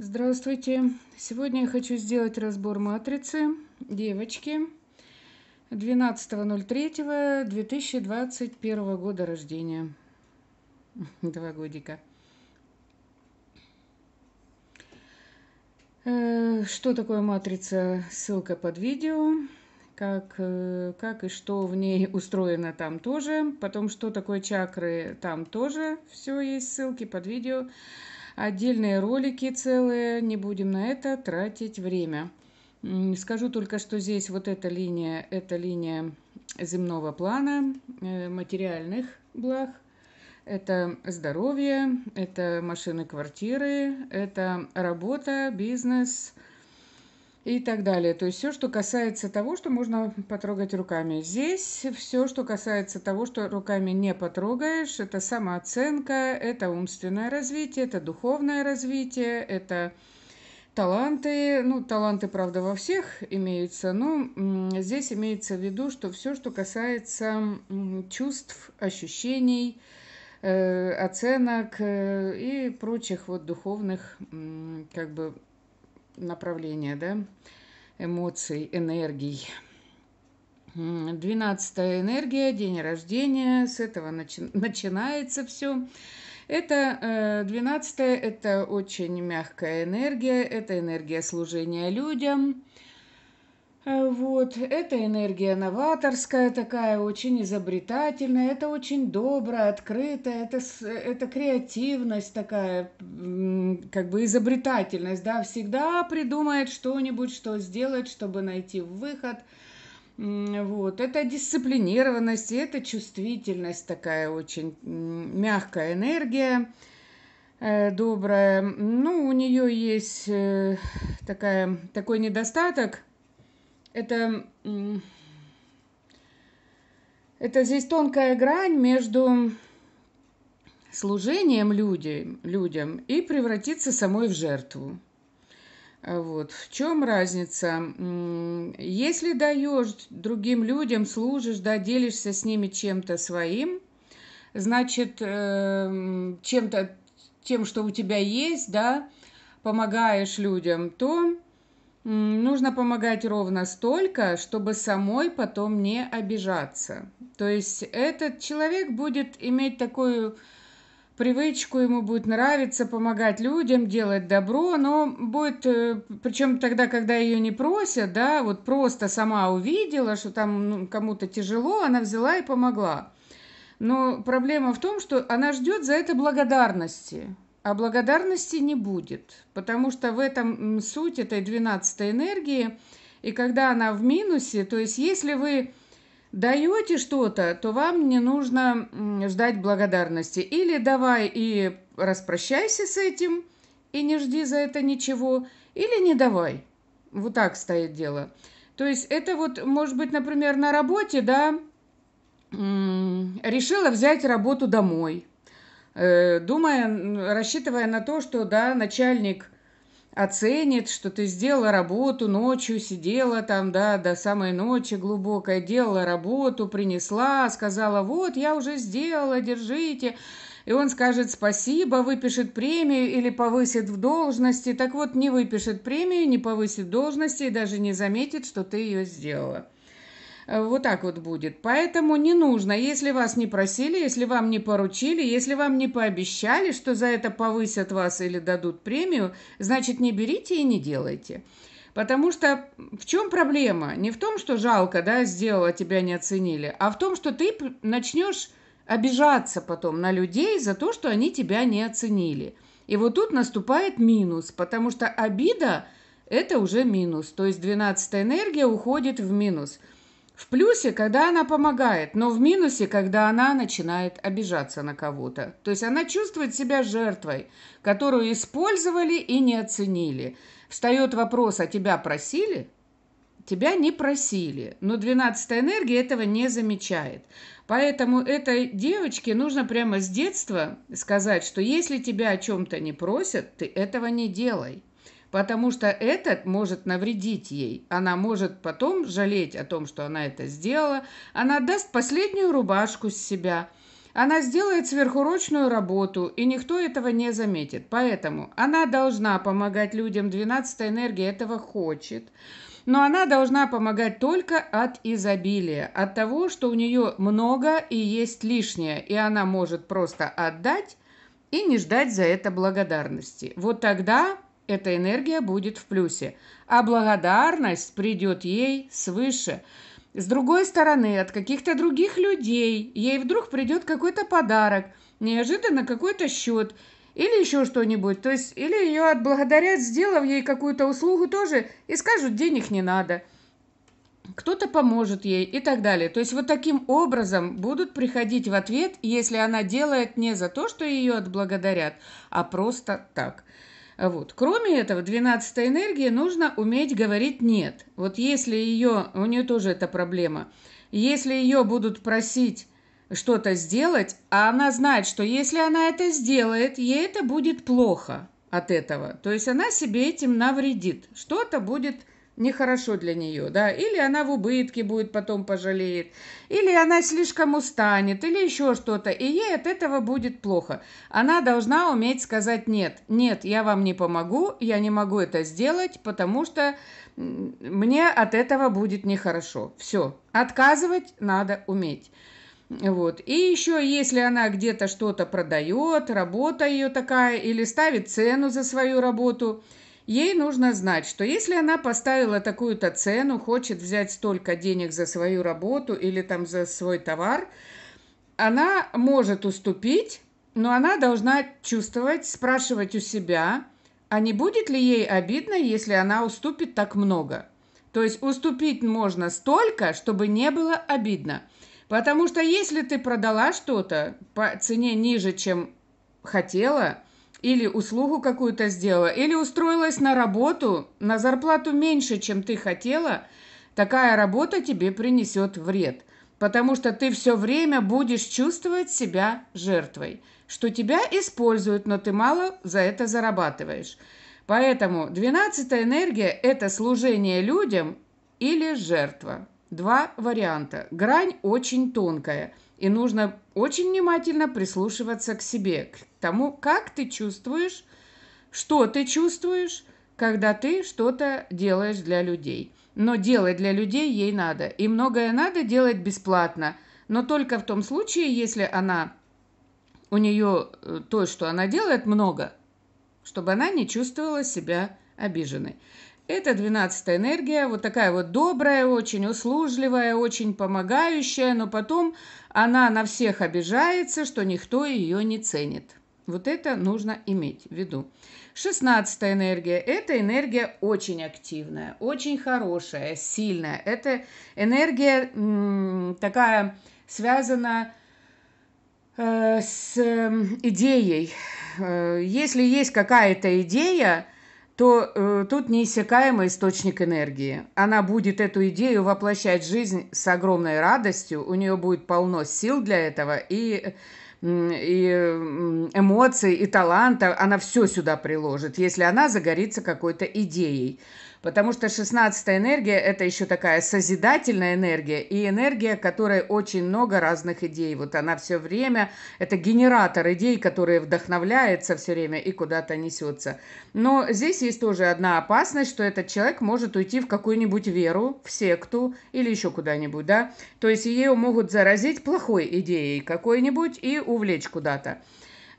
Здравствуйте! Сегодня я хочу сделать разбор матрицы девочки 12.03.2021 года рождения. Два годика. Э, что такое матрица? Ссылка под видео. Как, э, как и что в ней устроено там тоже. Потом, что такое чакры, там тоже все есть ссылки под видео отдельные ролики целые, не будем на это тратить время. Скажу только, что здесь вот эта линия, это линия земного плана, э, материальных благ, это здоровье, это машины, квартиры, это работа, бизнес – и так далее. То есть все, что касается того, что можно потрогать руками. Здесь все, что касается того, что руками не потрогаешь, это самооценка, это умственное развитие, это духовное развитие, это таланты. Ну, таланты, правда, во всех имеются, но здесь имеется в виду, что все, что касается чувств, ощущений, э, оценок э, и прочих вот духовных как бы направления, да, эмоций, энергий. Двенадцатая энергия, день рождения, с этого начи- начинается все. Это э, двенадцатая, это очень мягкая энергия, это энергия служения людям – Э, вот, это энергия новаторская такая, очень изобретательная, это очень добрая, открытая, это, это креативность такая, как бы изобретательность, да, всегда придумает что-нибудь, что сделать, чтобы найти выход. Вот, это дисциплинированность, это чувствительность такая очень мягкая энергия э, добрая. Ну, у нее есть э, такая, такой недостаток – это... Это здесь тонкая грань между служением люди, людям и превратиться самой в жертву. А вот. В чем разница? Если даешь другим людям, служишь, да, делишься с ними чем-то своим, значит, э, чем-то, тем, что у тебя есть, да, помогаешь людям, то нужно помогать ровно столько, чтобы самой потом не обижаться. То есть этот человек будет иметь такую привычку, ему будет нравиться помогать людям, делать добро, но будет, э, причем тогда, когда ее не просят, да, вот просто сама увидела, что там ну, кому-то тяжело, она взяла и помогла. Но проблема в том, что она ждет за это благодарности а благодарности не будет, потому что в этом суть этой 12 энергии, и когда она в минусе, то есть если вы даете что-то, то вам не нужно ждать благодарности. Или давай и распрощайся с этим, и не жди за это ничего, или не давай. Вот так стоит дело. То есть это вот, может быть, например, на работе, да, решила взять работу домой. Э, думая, рассчитывая на то, что, да, начальник оценит, что ты сделала работу ночью, сидела там, да, до самой ночи глубокой, делала работу, принесла, сказала, вот, я уже сделала, держите. И он скажет спасибо, выпишет премию или повысит в должности. Так вот, не выпишет премию, не повысит должности и даже не заметит, что ты ее сделала. Э, вот так вот будет. Поэтому не нужно, если вас не просили, если вам не поручили, если вам не пообещали, что за это повысят вас или дадут премию, значит не берите и не делайте. Потому что в чем проблема? Не в том, что жалко, да, сделала, а тебя не оценили, а в том, что ты начнешь обижаться потом на людей за то, что они тебя не оценили. И вот тут наступает минус, потому что обида – это уже минус. То есть 12 энергия уходит в минус – в плюсе, когда она помогает, но в минусе, когда она начинает обижаться на кого-то. То есть она чувствует себя жертвой, которую использовали и не оценили. Встает вопрос, а тебя просили? Тебя не просили, но 12 энергия этого не замечает. Поэтому этой девочке нужно прямо с детства сказать, что если тебя о чем-то не просят, ты этого не делай потому что этот может навредить ей. Она может потом жалеть о том, что она это сделала. Она даст последнюю рубашку с себя. Она сделает сверхурочную работу, и никто этого не заметит. Поэтому она должна помогать людям. 12 энергия этого хочет. Но она должна помогать только от изобилия, от того, что у нее много и есть лишнее, и она может просто отдать и не ждать за это благодарности. Вот тогда эта энергия будет в плюсе, а благодарность придет ей свыше. С другой стороны, от каких-то других людей ей вдруг придет какой-то подарок, неожиданно какой-то счет или еще что-нибудь. То есть, или ее отблагодарят, сделав ей какую-то услугу тоже, и скажут, денег не надо. Кто-то поможет ей и так далее. То есть вот таким образом будут приходить в ответ, если она делает не за то, что ее отблагодарят, а просто так. Вот. Кроме этого, 12 энергия нужно уметь говорить «нет». Вот если ее, у нее тоже эта проблема, если ее будут просить что-то сделать, а она знает, что если она это сделает, ей это будет плохо от этого. То есть она себе этим навредит. Что-то будет нехорошо для нее, да, или она в убытке будет, потом пожалеет, или она слишком устанет, или еще что-то, и ей от этого будет плохо. Она должна уметь сказать «нет», «нет, я вам не помогу, я не могу это сделать, потому что мне от этого будет нехорошо». Все, отказывать надо уметь. Вот. И еще, если она где-то что-то продает, работа ее такая, или ставит цену за свою работу – Ей нужно знать, что если она поставила такую-то цену, хочет взять столько денег за свою работу или там за свой товар, она может уступить, но она должна чувствовать, спрашивать у себя, а не будет ли ей обидно, если она уступит так много. То есть уступить можно столько, чтобы не было обидно. Потому что если ты продала что-то по цене ниже, чем хотела – или услугу какую-то сделала, или устроилась на работу, на зарплату меньше, чем ты хотела, такая работа тебе принесет вред, потому что ты все время будешь чувствовать себя жертвой, что тебя используют, но ты мало за это зарабатываешь. Поэтому 12 энергия – это служение людям или жертва. Два варианта. Грань очень тонкая, и нужно очень внимательно прислушиваться к себе, тому, как ты чувствуешь, что ты чувствуешь, когда ты что-то делаешь для людей. Но делать для людей ей надо. И многое надо делать бесплатно. Но только в том случае, если она у нее э, то, что она делает, много, чтобы она не чувствовала себя обиженной. Это двенадцатая энергия, вот такая вот добрая, очень услужливая, очень помогающая, но потом она на всех обижается, что никто ее не ценит. Вот это нужно иметь в виду. Шестнадцатая энергия – это энергия очень активная, очень хорошая, сильная. Это энергия м, такая связана э, с э, идеей. Э, если есть какая-то идея, то э, тут неиссякаемый источник энергии. Она будет эту идею воплощать в жизнь с огромной радостью, у нее будет полно сил для этого и э, и эмоций, и таланта, она все сюда приложит, если она загорится какой-то идеей. Потому что шестнадцатая энергия – это еще такая созидательная энергия и энергия, которой очень много разных идей. Вот она все время – это генератор идей, которые вдохновляется все время и куда-то несется. Но здесь есть тоже одна опасность, что этот человек может уйти в какую-нибудь веру, в секту или еще куда-нибудь, да? То есть ее могут заразить плохой идеей какой-нибудь и увлечь куда-то.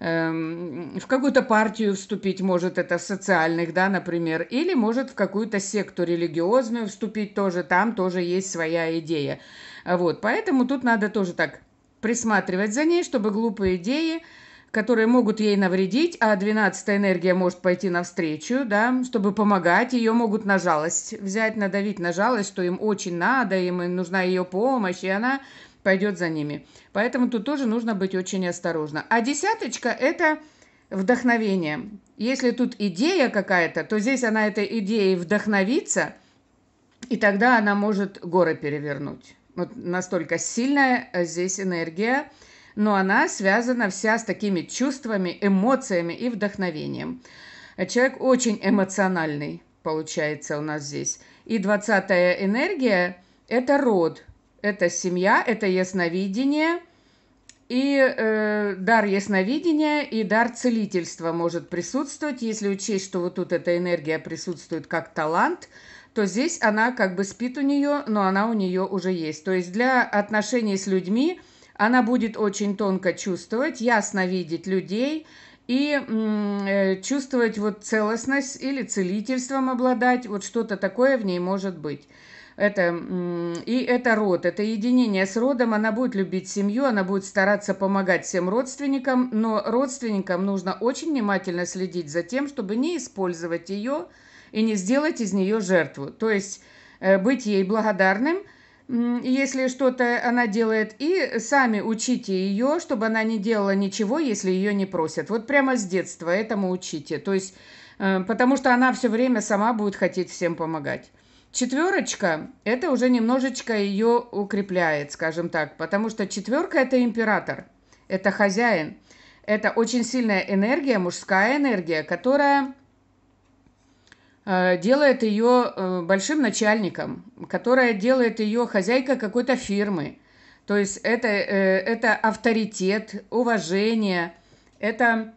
Эм, в какую-то партию вступить может, это социальных, да, например, или может в какую-то секту религиозную вступить тоже, там тоже есть своя идея. Вот, поэтому тут надо тоже так присматривать за ней, чтобы глупые идеи, которые могут ей навредить, а 12 энергия может пойти навстречу, да, чтобы помогать, ее могут на жалость взять, надавить на жалость, что им очень надо, им нужна ее помощь, и она пойдет за ними. Поэтому тут тоже нужно быть очень осторожно. А десяточка – это вдохновение. Если тут идея какая-то, то здесь она этой идеей вдохновится, и тогда она может горы перевернуть. Вот настолько сильная здесь энергия, но она связана вся с такими чувствами, эмоциями и вдохновением. Человек очень эмоциональный, получается, у нас здесь. И двадцатая энергия – это род, это семья, это ясновидение и э, дар ясновидения и дар целительства может присутствовать, если учесть, что вот тут эта энергия присутствует как талант, то здесь она как бы спит у нее, но она у нее уже есть. То есть для отношений с людьми она будет очень тонко чувствовать, ясно видеть людей, и э, чувствовать вот целостность или целительством обладать, вот что-то такое в ней может быть это, и это род, это единение с родом, она будет любить семью, она будет стараться помогать всем родственникам, но родственникам нужно очень внимательно следить за тем, чтобы не использовать ее и не сделать из нее жертву. То есть э, быть ей благодарным – если что-то она делает, и сами учите ее, чтобы она не делала ничего, если ее не просят. Вот прямо с детства этому учите. То есть, э, потому что она все время сама будет хотеть всем помогать. Четверочка – это уже немножечко ее укрепляет, скажем так, потому что четверка – это император, это хозяин, это очень сильная энергия, мужская энергия, которая Э, делает ее э, большим начальником, которая делает ее хозяйкой какой-то фирмы. То есть это, э, это авторитет, уважение, это,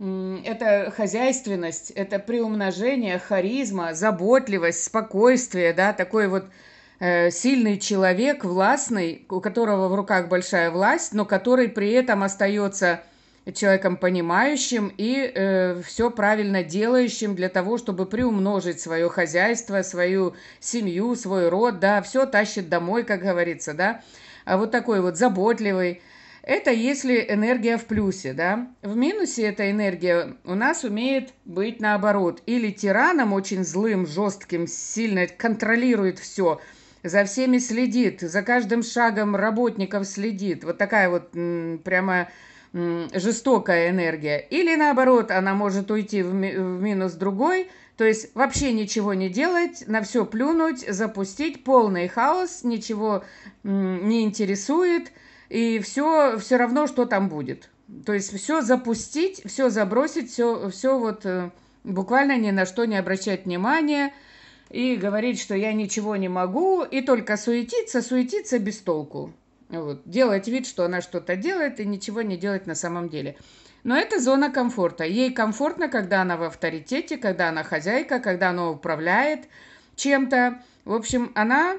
это хозяйственность, это приумножение, харизма, заботливость, спокойствие, да, такой вот сильный человек, властный, у которого в руках большая власть, но который при этом остается человеком понимающим и э, все правильно делающим для того, чтобы приумножить свое хозяйство, свою семью, свой род, да, все тащит домой, как говорится, да, а вот такой вот заботливый. Это если энергия в плюсе, да. В минусе эта энергия у нас умеет быть наоборот. Или тираном очень злым, жестким, сильно контролирует все, за всеми следит, за каждым шагом работников следит. Вот такая вот м, прямо жестокая энергия, или наоборот, она может уйти в, ми в минус другой, то есть вообще ничего не делать, на все плюнуть, запустить полный хаос, ничего не интересует, и все, все равно, что там будет. То есть все запустить, все забросить, все, все вот э, буквально ни на что не обращать внимания и говорить, что я ничего не могу, и только суетиться, суетиться без толку. Вот. Делать вид, что она что-то делает и ничего не делать на самом деле. Но это зона комфорта. Ей комфортно, когда она в авторитете, когда она хозяйка, когда она управляет чем-то. В общем, она,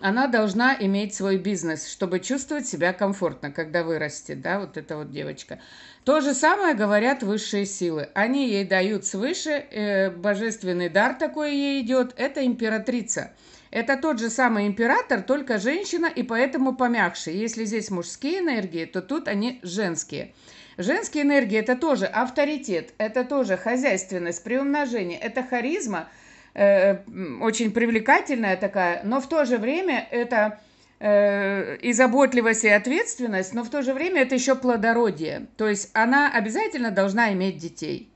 она должна иметь свой бизнес, чтобы чувствовать себя комфортно, когда вырастет, да, вот эта вот девочка. То же самое говорят высшие силы. Они ей дают свыше, э, божественный дар такой ей идет, это императрица – это тот же самый император, только женщина и поэтому помягче. Если здесь мужские энергии, то тут они женские. Женские энергии – это тоже авторитет, это тоже хозяйственность, приумножение, это харизма, э, очень привлекательная такая, но в то же время это э, и заботливость, и ответственность, но в то же время это еще плодородие. То есть она обязательно должна иметь детей.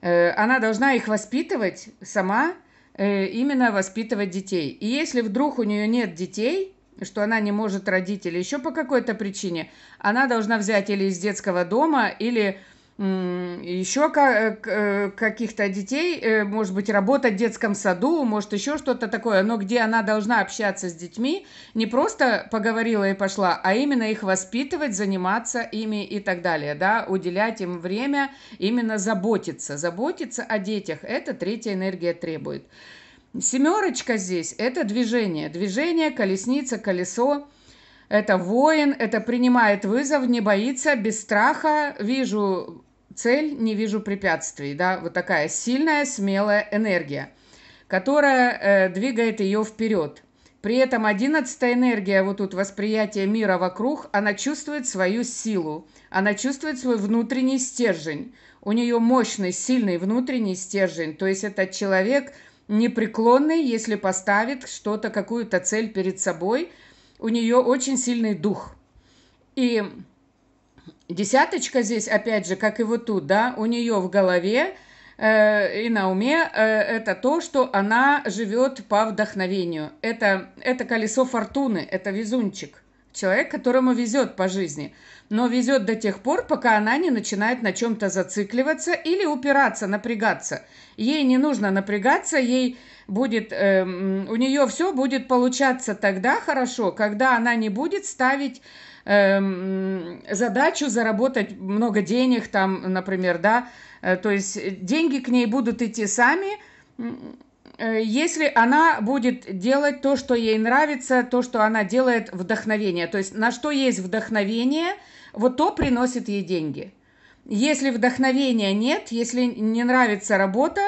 Э, она должна их воспитывать сама – Э, именно воспитывать детей. И если вдруг у нее нет детей, что она не может родить или еще по какой-то причине, она должна взять или из детского дома, или еще э, э, каких-то детей, э, может быть, работать в детском саду, может, еще что-то такое, но где она должна общаться с детьми, не просто поговорила и пошла, а именно их воспитывать, заниматься ими и так далее, да, уделять им время, именно заботиться, заботиться о детях, это третья энергия требует. Семерочка здесь – это движение, движение, колесница, колесо, это воин, это принимает вызов, не боится, без страха. Вижу цель, не вижу препятствий, да, вот такая сильная, смелая энергия, которая э, двигает ее вперед. При этом одиннадцатая энергия, вот тут восприятие мира вокруг, она чувствует свою силу, она чувствует свой внутренний стержень. У нее мощный, сильный внутренний стержень, то есть этот человек непреклонный, если поставит что-то, какую-то цель перед собой, у нее очень сильный дух. И Десяточка здесь, опять же, как и вот тут, да, у нее в голове э, и на уме э, это то, что она живет по вдохновению. Это, это колесо фортуны, это везунчик. Человек, которому везет по жизни. Но везет до тех пор, пока она не начинает на чем-то зацикливаться или упираться, напрягаться. Ей не нужно напрягаться, ей будет, э, у нее все будет получаться тогда хорошо, когда она не будет ставить Эм, задачу заработать много денег, там, например, да, э, то есть деньги к ней будут идти сами, э, если она будет делать то, что ей нравится, то, что она делает вдохновение, то есть на что есть вдохновение, вот то приносит ей деньги. Если вдохновения нет, если не нравится работа,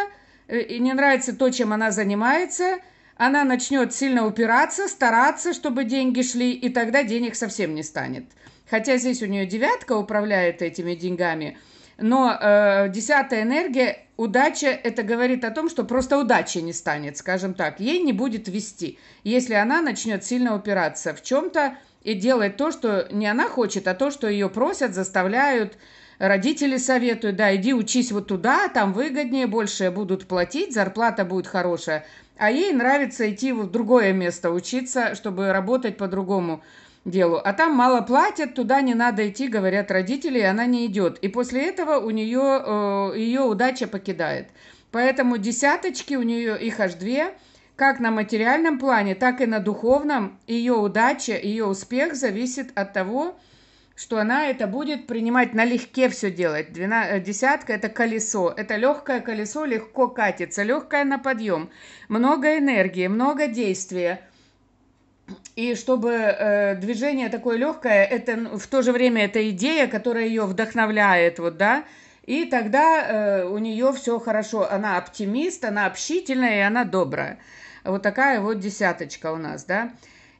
э, не нравится то, чем она занимается – она начнет сильно упираться, стараться, чтобы деньги шли, и тогда денег совсем не станет. Хотя здесь у нее девятка управляет этими деньгами, но э, десятая энергия, удача, это говорит о том, что просто удачи не станет, скажем так, ей не будет вести, если она начнет сильно упираться в чем-то и делать то, что не она хочет, а то, что ее просят, заставляют, родители советуют, да, иди учись вот туда, там выгоднее, больше будут платить, зарплата будет хорошая а ей нравится идти в другое место учиться, чтобы работать по-другому делу. А там мало платят, туда не надо идти, говорят родители, и она не идет. И после этого у нее, э, ее удача покидает. Поэтому десяточки у нее, их аж две, как на материальном плане, так и на духовном, ее удача, ее успех зависит от того, что она это будет принимать налегке все делать. Двена... Э, десятка – это колесо. Это легкое колесо, легко катится, легкое на подъем. Много энергии, много действия. И чтобы э, движение такое легкое, это ну, в то же время это идея, которая ее вдохновляет, вот, да, и тогда э, у нее все хорошо. Она оптимист, она общительная и она добрая. Вот такая вот десяточка у нас, да.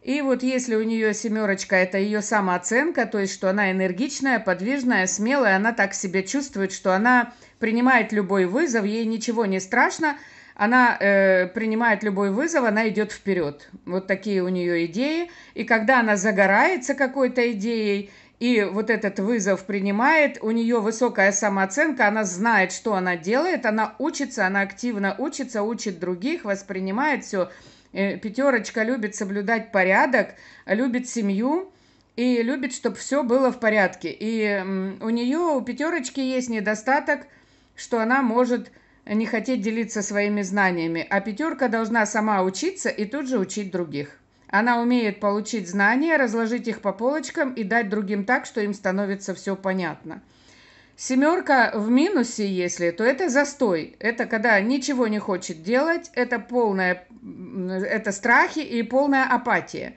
И вот если у нее семерочка – это ее самооценка, то есть что она энергичная, подвижная, смелая, она так себя чувствует, что она принимает любой вызов, ей ничего не страшно, она э, принимает любой вызов, она идет вперед. Вот такие у нее идеи. И когда она загорается какой-то идеей, и вот этот вызов принимает, у нее высокая самооценка, она знает, что она делает, она учится, она активно учится, учит других, воспринимает все. Э, пятерочка любит соблюдать порядок, любит семью и любит, чтобы все было в порядке. И у нее, у пятерочки есть недостаток, что она может не хотеть делиться своими знаниями, а пятерка должна сама учиться и тут же учить других. Она умеет получить знания, разложить их по полочкам и дать другим так, что им становится все понятно – Семерка в минусе, если, то это застой. Это когда ничего не хочет делать, это полное, это страхи и полная апатия.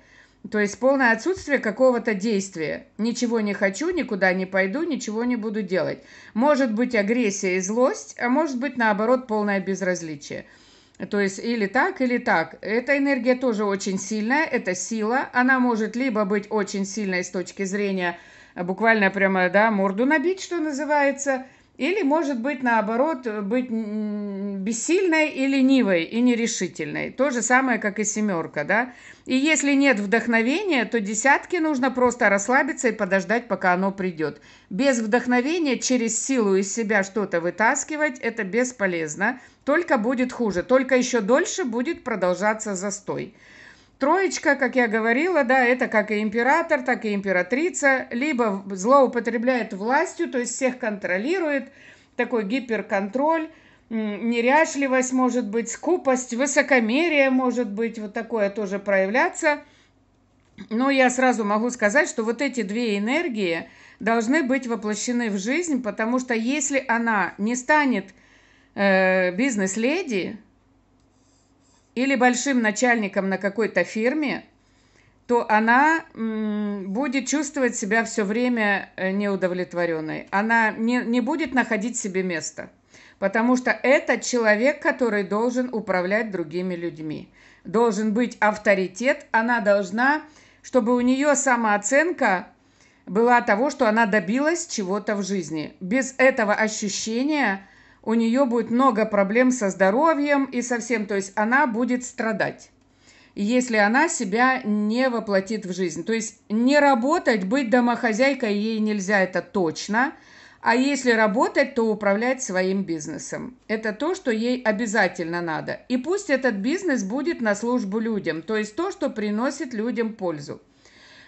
То есть полное отсутствие какого-то действия. Ничего не хочу, никуда не пойду, ничего не буду делать. Может быть агрессия и злость, а может быть наоборот полное безразличие. То есть или так, или так. Эта энергия тоже очень сильная, это сила. Она может либо быть очень сильной с точки зрения буквально прямо, да, морду набить, что называется, или, может быть, наоборот, быть бессильной и ленивой, и нерешительной. То же самое, как и семерка, да. И если нет вдохновения, то десятки нужно просто расслабиться и подождать, пока оно придет. Без вдохновения через силу из себя что-то вытаскивать – это бесполезно. Только будет хуже, только еще дольше будет продолжаться застой. Троечка, как я говорила, да, это как и император, так и императрица, либо злоупотребляет властью, то есть всех контролирует, такой гиперконтроль, неряшливость может быть, скупость, высокомерие может быть, вот такое тоже проявляться. Но я сразу могу сказать, что вот эти две энергии должны быть воплощены в жизнь, потому что если она не станет э, бизнес-леди, или большим начальником на какой-то фирме, то она будет чувствовать себя все время э, неудовлетворенной. Она не, не будет находить себе места. Потому что это человек, который должен управлять другими людьми. Должен быть авторитет. Она должна, чтобы у нее самооценка была того, что она добилась чего-то в жизни. Без этого ощущения – у нее будет много проблем со здоровьем и со всем, то есть она будет страдать если она себя не воплотит в жизнь. То есть не работать, быть домохозяйкой ей нельзя, это точно. А если работать, то управлять своим бизнесом. Это то, что ей обязательно надо. И пусть этот бизнес будет на службу людям, то есть то, что приносит людям пользу.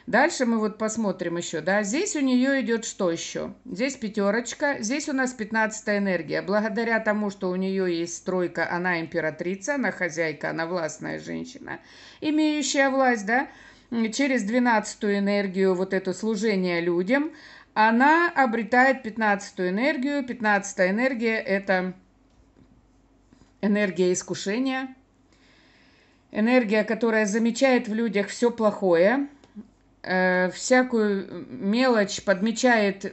Дальше мы вот посмотрим еще, да, здесь у нее идет что еще? Здесь пятерочка, здесь у нас пятнадцатая энергия. Благодаря тому, что у нее есть стройка, она императрица, она хозяйка, она властная женщина, имеющая власть, да, через двенадцатую энергию вот это служение людям, она обретает пятнадцатую энергию. пятнадцатая энергия – это энергия искушения, энергия, которая замечает в людях все плохое, Э, всякую мелочь, подмечает э,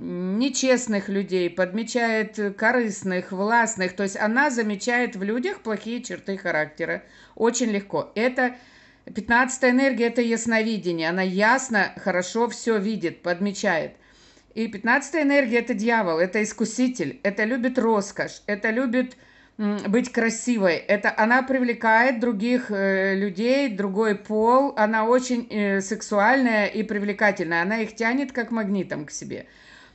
нечестных людей, подмечает корыстных, властных. То есть она замечает в людях плохие черты характера. Очень легко. Это 15 энергия – это ясновидение. Она ясно, хорошо все видит, подмечает. И 15 энергия – это дьявол, это искуситель, это любит роскошь, это любит быть красивой. Это она привлекает других э, людей, другой пол. Она очень э, сексуальная и привлекательная. Она их тянет как магнитом к себе.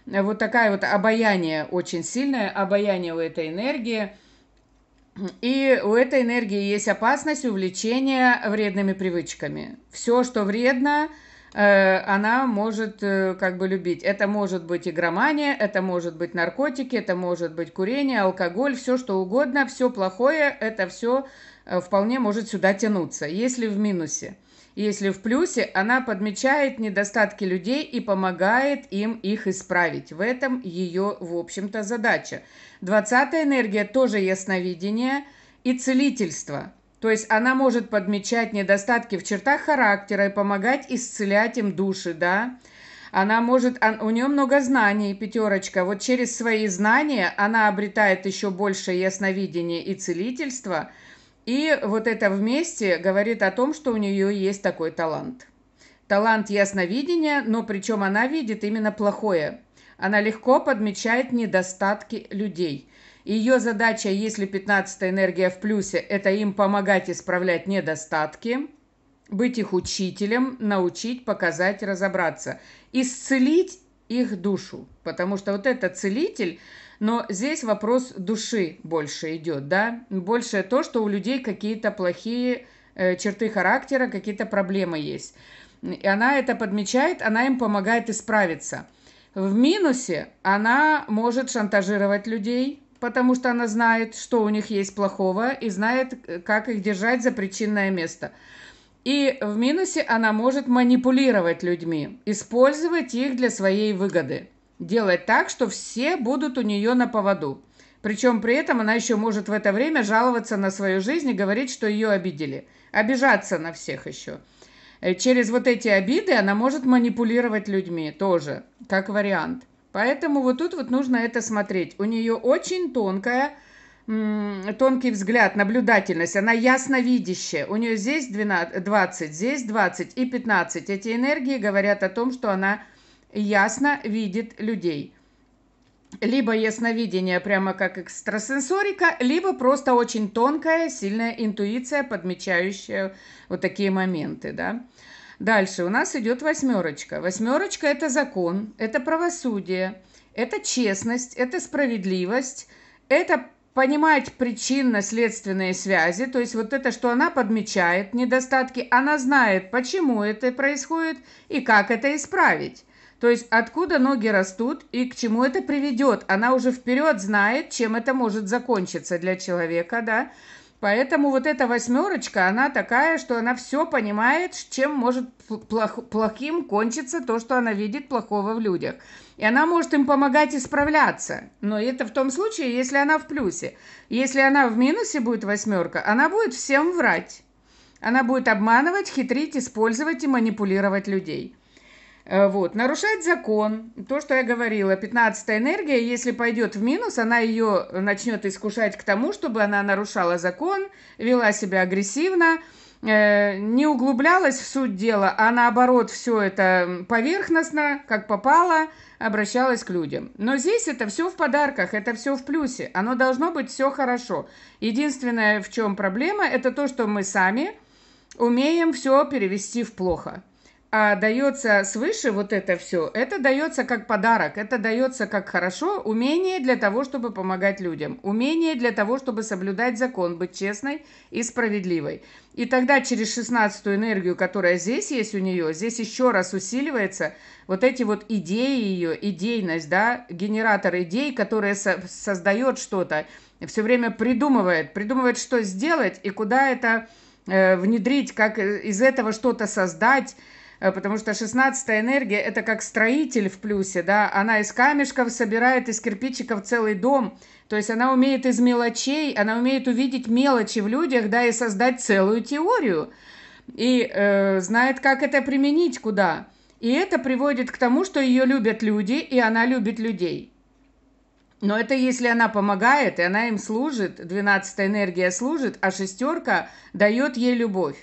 Вот такая вот обаяние очень сильное, обаяние у этой энергии. И у этой энергии есть опасность увлечения вредными привычками. Все, что вредно, э, Э, она может э, как бы любить. Это может быть игромания, это может быть наркотики, это может быть курение, алкоголь, все что угодно, все плохое, это все э, вполне может сюда тянуться, если в минусе. Если в плюсе, она подмечает недостатки людей и помогает им их исправить. В этом ее, в общем-то, задача. Двадцатая энергия тоже ясновидение и целительство – то есть она может подмечать недостатки в чертах характера и помогать исцелять им души, да? Она может, у нее много знаний, пятерочка. Вот через свои знания она обретает еще больше ясновидения и целительства. И вот это вместе говорит о том, что у нее есть такой талант. Талант ясновидения, но причем она видит именно плохое. Она легко подмечает недостатки людей – ее задача, если 15 энергия в плюсе, это им помогать исправлять недостатки, быть их учителем, научить, показать, разобраться, исцелить их душу, потому что вот это целитель, но здесь вопрос души больше идет, да, больше то, что у людей какие-то плохие э, черты характера, какие-то проблемы есть. И она это подмечает, она им помогает исправиться. В минусе она может шантажировать людей, потому что она знает, что у них есть плохого, и знает, э, как их держать за причинное место. И в минусе она может манипулировать людьми, использовать их для своей выгоды, делать так, что все будут у нее на поводу. Причем при этом она еще может в это время жаловаться на свою жизнь и говорить, что ее обидели. Обижаться на всех еще. Э, через вот эти обиды она может манипулировать людьми тоже, как вариант. Поэтому вот тут вот нужно это смотреть. У нее очень тонкая, тонкий взгляд, наблюдательность, она ясновидящая. У нее здесь 12, 20, здесь 20 и 15. Эти энергии говорят о том, что она ясно видит людей. Либо ясновидение прямо как экстрасенсорика, либо просто очень тонкая, сильная интуиция, подмечающая вот такие моменты, да. Дальше у нас идет восьмерочка. Восьмерочка – это закон, это правосудие, это честность, это справедливость, это понимать причинно-следственные связи, то есть вот это, что она подмечает, недостатки, она знает, почему это происходит и как это исправить. То есть откуда ноги растут и к чему это приведет. Она уже вперед знает, чем это может закончиться для человека, да. Поэтому вот эта восьмерочка, она такая, что она все понимает, чем может плох, плохим кончиться то, что она видит плохого в людях. И она может им помогать исправляться. Но это в том случае, если она в плюсе. Если она в минусе будет восьмерка, она будет всем врать. Она будет обманывать, хитрить, использовать и манипулировать людей. Э, вот. Нарушать закон, то, что я говорила, 15 энергия, если пойдет в минус, она ее начнет искушать к тому, чтобы она нарушала закон, вела себя агрессивно, э, не углублялась в суть дела, а наоборот все это поверхностно, как попало, обращалась к людям. Но здесь это все в подарках, это все в плюсе, оно должно быть все хорошо. Единственное, в чем проблема, это то, что мы сами умеем все перевести в плохо а дается свыше вот это все, это дается как подарок, это дается как хорошо, умение для того, чтобы помогать людям, умение для того, чтобы соблюдать закон, быть честной и справедливой. И тогда через шестнадцатую энергию, которая здесь есть у нее, здесь еще раз усиливается вот эти вот идеи ее, идейность, да, генератор идей, которая со- создает что-то, все время придумывает, придумывает, что сделать и куда это э, внедрить, как из этого что-то создать, Э, потому что 16 энергия – это как строитель в плюсе, да, она из камешков собирает, из кирпичиков целый дом, то есть она умеет из мелочей, она умеет увидеть мелочи в людях, да, и создать целую теорию, и э, знает, как это применить куда. И это приводит к тому, что ее любят люди, и она любит людей. Но это если она помогает, и она им служит, 12 энергия служит, а шестерка дает ей любовь.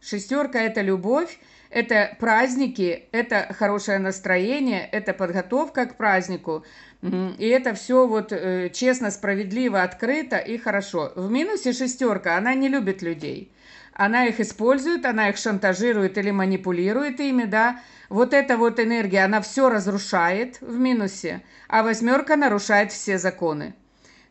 Шестерка – это любовь, это праздники, это хорошее настроение, это подготовка к празднику. И это все вот э, честно, справедливо, открыто и хорошо. В минусе шестерка, она не любит людей. Она их использует, она их шантажирует или манипулирует ими, да. Вот эта вот энергия, она все разрушает в минусе, а восьмерка нарушает все законы.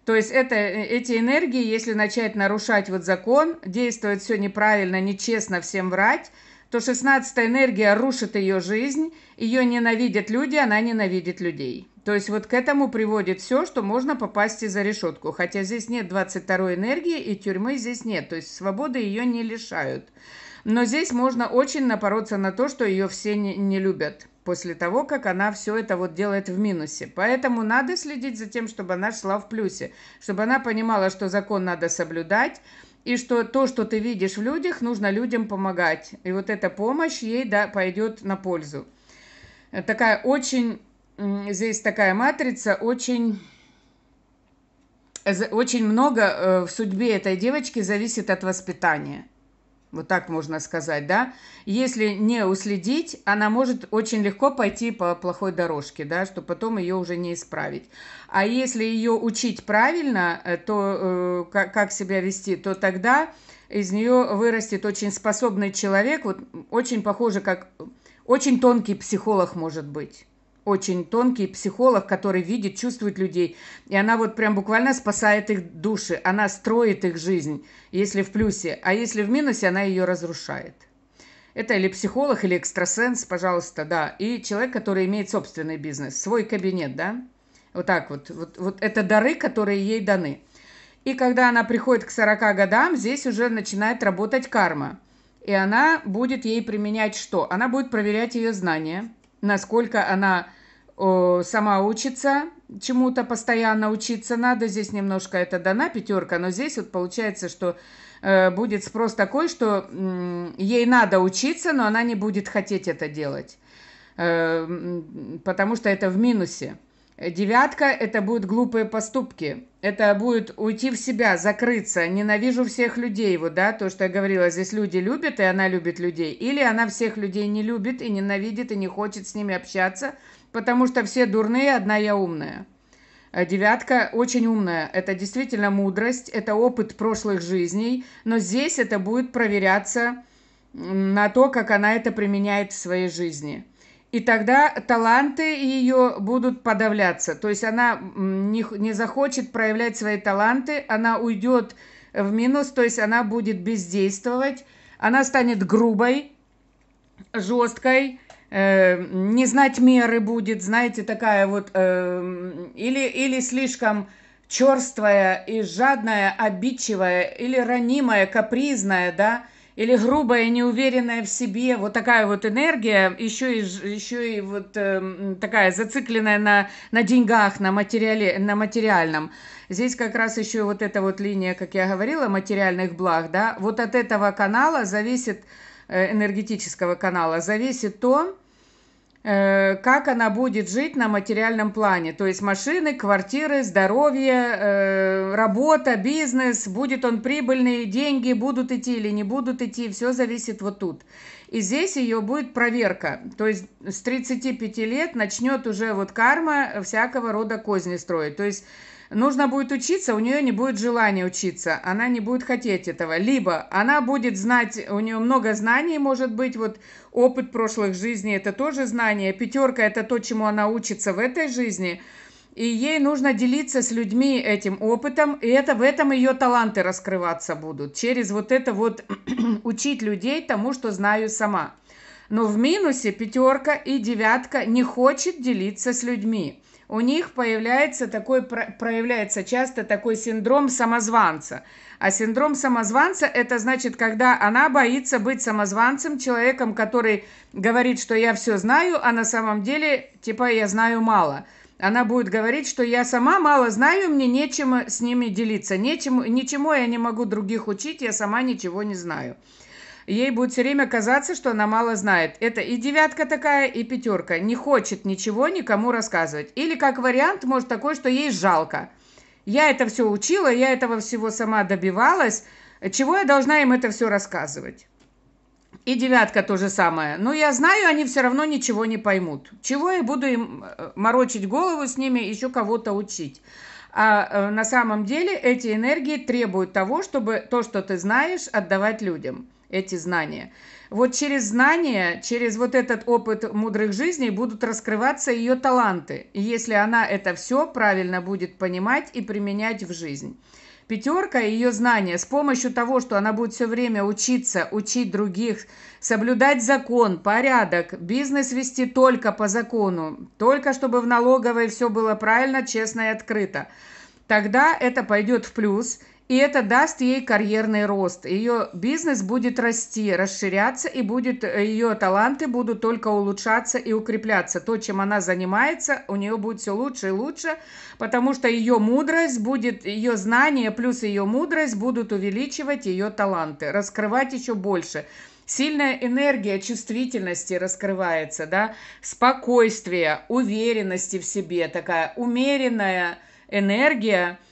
То есть это, э, эти энергии, если начать нарушать вот закон, действовать все неправильно, нечестно, всем врать, то шестнадцатая энергия рушит ее жизнь, ее ненавидят люди, она ненавидит людей. То есть вот к этому приводит все, что можно попасть и за решетку. Хотя здесь нет 22 энергии и тюрьмы здесь нет, то есть свободы ее не лишают. Но здесь можно очень напороться на то, что ее все не, не любят после того, как она все это вот делает в минусе. Поэтому надо следить за тем, чтобы она шла в плюсе, чтобы она понимала, что закон надо соблюдать, и что то, что ты видишь в людях, нужно людям помогать. И вот эта помощь ей да, пойдет на пользу. Такая очень, здесь такая матрица, очень очень много э, в судьбе этой девочки зависит от воспитания вот так можно сказать, да, если не уследить, она может очень легко пойти по плохой дорожке, да, что потом ее уже не исправить. А если ее учить правильно, э, то э, как, как себя вести, то тогда из нее вырастет очень способный человек, вот очень похоже, как очень тонкий психолог может быть очень тонкий психолог, который видит, чувствует людей. И она вот прям буквально спасает их души, она строит их жизнь, если в плюсе, а если в минусе, она ее разрушает. Это или психолог, или экстрасенс, пожалуйста, да. И человек, который имеет собственный бизнес, свой кабинет, да. Вот так вот. Вот, вот это дары, которые ей даны. И когда она приходит к 40 годам, здесь уже начинает работать карма. И она будет ей применять что? Она будет проверять ее знания, насколько она сама учится чему-то, постоянно учиться надо. Здесь немножко это дана пятерка, но здесь вот получается, что э, будет спрос такой, что ей надо учиться, но она не будет хотеть это делать, э, потому что это в минусе. Девятка – это будут глупые поступки. Это будет уйти в себя, закрыться. Ненавижу всех людей. Вот, да, то, что я говорила, здесь люди любят, и она любит людей. Или она всех людей не любит и ненавидит, и не хочет с ними общаться, потому что все дурные, одна я умная. Э, девятка очень умная. Это действительно мудрость, это опыт прошлых жизней, но здесь это будет проверяться на то, как она это применяет в своей жизни. И тогда таланты ее будут подавляться. То есть она не, не захочет проявлять свои таланты, она уйдет в минус, то есть она будет бездействовать, она станет грубой, жесткой, Э, не знать меры будет, знаете, такая вот, э, или, или слишком черствая и жадная, обидчивая, или ранимая, капризная, да, или грубая, неуверенная в себе, вот такая вот энергия, еще и, еще и вот э, такая зацикленная на, на деньгах, на, материале, на материальном. Здесь как раз еще вот эта вот линия, как я говорила, материальных благ, да, вот от этого канала зависит Э, энергетического канала зависит то, э, как она будет жить на материальном плане. То есть машины, квартиры, здоровье, э, работа, бизнес, будет он прибыльный, деньги будут идти или не будут идти, все зависит вот тут. И здесь ее будет проверка. То есть с 35 лет начнет уже вот карма всякого рода козни строить. То есть нужно будет учиться, у нее не будет желания учиться, она не будет хотеть этого. Либо она будет знать, у нее много знаний, может быть, вот опыт прошлых жизней, это тоже знание, пятерка это то, чему она учится в этой жизни, и ей нужно делиться с людьми этим опытом, и это в этом ее таланты раскрываться будут, через вот это вот учить людей тому, что знаю сама. Но в минусе пятерка и девятка не хочет делиться с людьми у них появляется такой, проявляется часто такой синдром самозванца. А синдром самозванца – это значит, когда она боится быть самозванцем, человеком, который говорит, что я все знаю, а на самом деле, типа, я знаю мало. Она будет говорить, что я сама мало знаю, мне нечем с ними делиться, нечем, ничему я не могу других учить, я сама ничего не знаю. Ей будет все время казаться, что она мало знает. Это и девятка такая, и пятерка. Не хочет ничего никому рассказывать. Или как вариант, может такой, что ей жалко. Я это все учила, я этого всего сама добивалась. Чего я должна им это все рассказывать? И девятка то же самое. Но я знаю, они все равно ничего не поймут. Чего я буду им э, морочить голову с ними, еще кого-то учить? А э, на самом деле эти энергии требуют того, чтобы то, что ты знаешь, отдавать людям эти знания. Вот через знания, через вот этот опыт мудрых жизней будут раскрываться ее таланты, если она это все правильно будет понимать и применять в жизнь. Пятерка и ее знания с помощью того, что она будет все время учиться, учить других, соблюдать закон, порядок, бизнес вести только по закону, только чтобы в налоговой все было правильно, честно и открыто. Тогда это пойдет в плюс – и это даст ей карьерный рост. Ее бизнес будет расти, расширяться, и будет, ее таланты будут только улучшаться и укрепляться. То, чем она занимается, у нее будет все лучше и лучше, потому что ее мудрость будет, ее знания плюс ее мудрость будут увеличивать ее таланты, раскрывать еще больше. Сильная энергия чувствительности раскрывается, да, спокойствие, уверенности в себе, такая умеренная энергия –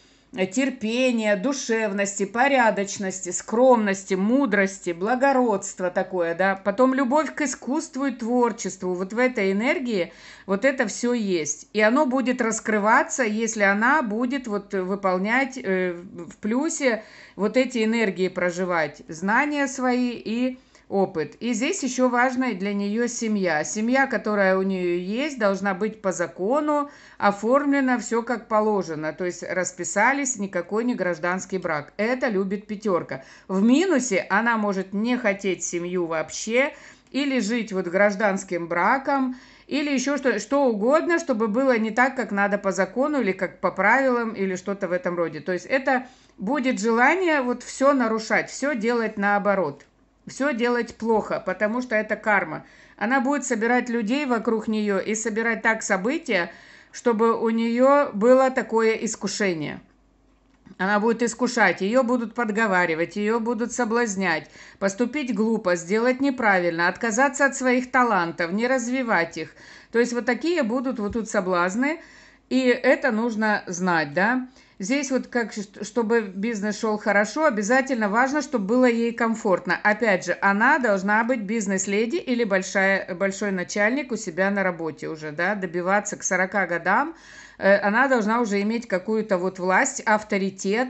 терпения, душевности, порядочности, скромности, мудрости, благородства такое, да. Потом любовь к искусству и творчеству. Вот в этой энергии вот это все есть. И оно будет раскрываться, если она будет вот выполнять э, в плюсе вот эти энергии проживать. Знания свои и опыт. И здесь еще важна для нее семья. Семья, которая у нее есть, должна быть по закону, оформлена все как положено. То есть расписались, никакой не гражданский брак. Это любит пятерка. В минусе она может не хотеть семью вообще, или жить вот гражданским браком, или еще что, что угодно, чтобы было не так, как надо по закону, или как по правилам, или что-то в этом роде. То есть это будет желание вот все нарушать, все делать наоборот все делать плохо, потому что это карма. Она будет собирать людей вокруг нее и собирать так события, чтобы у нее было такое искушение. Она будет искушать, ее будут подговаривать, ее будут соблазнять, поступить глупо, сделать неправильно, отказаться от своих талантов, не развивать их. То есть вот такие будут вот тут соблазны, и это нужно знать, да. Здесь вот как, чтобы бизнес шел хорошо, обязательно важно, чтобы было ей комфортно. Опять же, она должна быть бизнес-леди или большая, большой начальник у себя на работе уже, да, добиваться к 40 годам. Э, она должна уже иметь какую-то вот власть, авторитет,